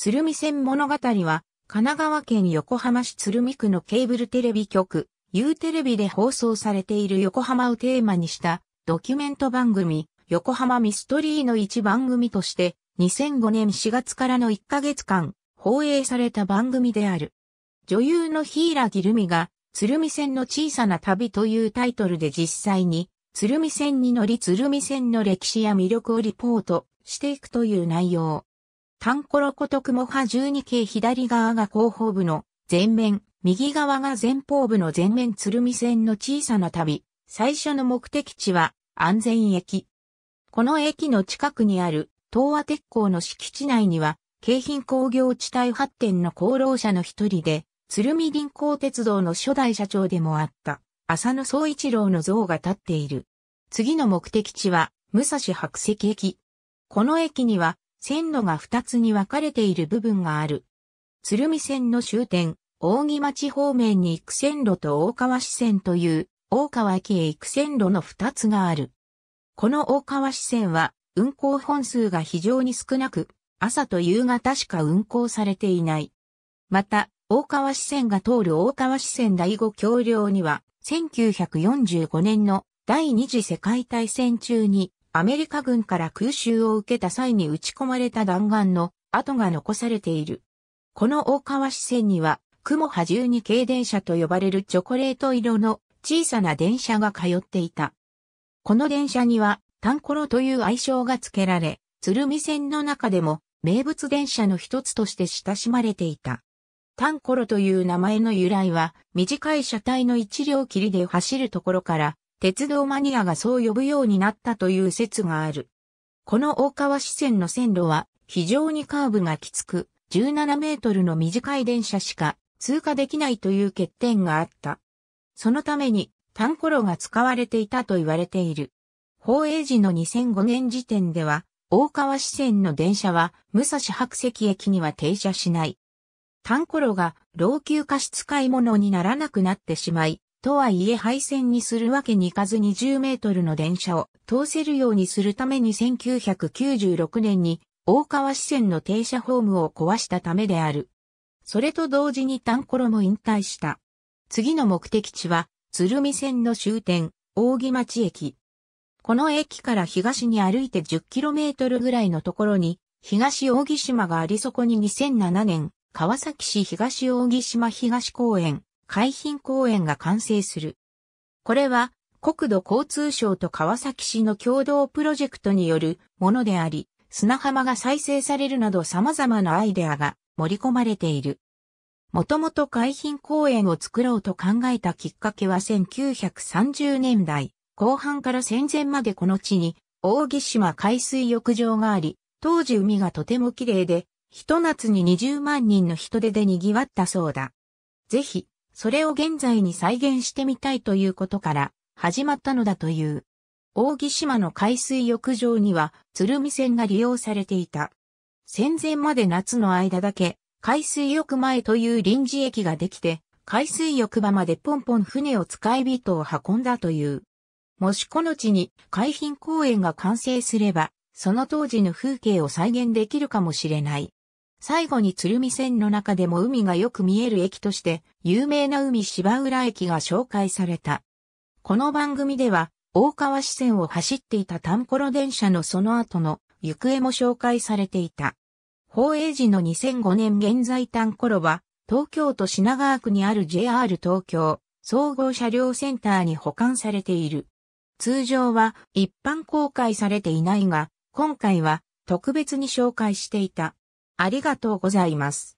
鶴見線物語は、神奈川県横浜市鶴見区のケーブルテレビ局、U テレビで放送されている横浜をテーマにしたドキュメント番組、横浜ミストリーの一番組として、2005年4月からの1ヶ月間、放映された番組である。女優の柊ギルミが、鶴見線の小さな旅というタイトルで実際に、鶴見線に乗り鶴見線の歴史や魅力をリポートしていくという内容。タンコロコトクモハ12系左側が後方部の前面、右側が前方部の前面鶴見線の小さな旅。最初の目的地は安全駅。この駅の近くにある東和鉄工の敷地内には、京浜工業地帯発展の功労者の一人で、鶴見臨港鉄道の初代社長でもあった、浅野総一郎の像が立っている。次の目的地は、武蔵白石駅。この駅には、線路が2つに分かれている部分がある。鶴見線の終点、大木町方面に行く線路と大川支線という大川駅へ行く線路の2つがある。この大川支線は運行本数が非常に少なく、朝と夕方しか運行されていない。また、大川支線が通る大川支線第五橋梁には、1945年の第二次世界大戦中にアメリカ軍から空襲を受けた際に打ち込まれた弾丸の跡が残されている。この大川支線には、雲波中に軽電車と呼ばれるチョコレート色の小さな電車が通っていた。この電車には、タンコロという愛称が付けられ、鶴見線の中でも名物電車の一つとして親しまれていた。タンコロという名前の由来は、短い車体の一両切りで走るところから、鉄道マニアがそう呼ぶようになったという説がある。この大川支線の線路は非常にカーブがきつく、17メートルの短い電車しか通過できないという欠点があった。そのためにタンコロが使われていたと言われている。放映時の2005年時点では、大川支線の電車は武蔵白石駅には停車しない。タンコロが老朽化し使い物にならなくなってしまい、とはいえ廃線にするわけにいかず20メートルの電車を通せるようにするために1996年に大川支線の停車ホームを壊したためである。それと同時にタンコロも引退した。次の目的地は、鶴見線の終点、扇町駅。この駅から東に歩いて 10km ぐらいのところに、東扇島がありそこに2007年、川崎市東扇島東公園、海浜公園が完成する。これは国土交通省と川崎市の共同プロジェクトによるものであり、砂浜が再生されるなど様々なアイデアが盛り込まれている。もともと海浜公園を作ろうと考えたきっかけは1930年代後半から戦前までこの地に大木島海水浴場があり、当時海がとても綺麗で、一夏に20万人の人手で賑わったそうだ。ぜひ、それを現在に再現してみたいということから始まったのだという。大木島の海水浴場には鶴見線が利用されていた。戦前まで夏の間だけ海水浴前という臨時駅ができて海水浴場までポンポン船を使い人を運んだという。もしこの地に海浜公園が完成すれば、その当時の風景を再現できるかもしれない。最後に鶴見線の中でも海がよく見える駅として有名な海芝浦駅が紹介された。この番組では大川支線を走っていたタンコロ電車のその後の行方も紹介されていた。法映時の2005年現在タンコロは東京都品川区にある JR 東京総合車両センターに保管されている。通常は一般公開されていないが、今回は特別に紹介していた。ありがとうございます。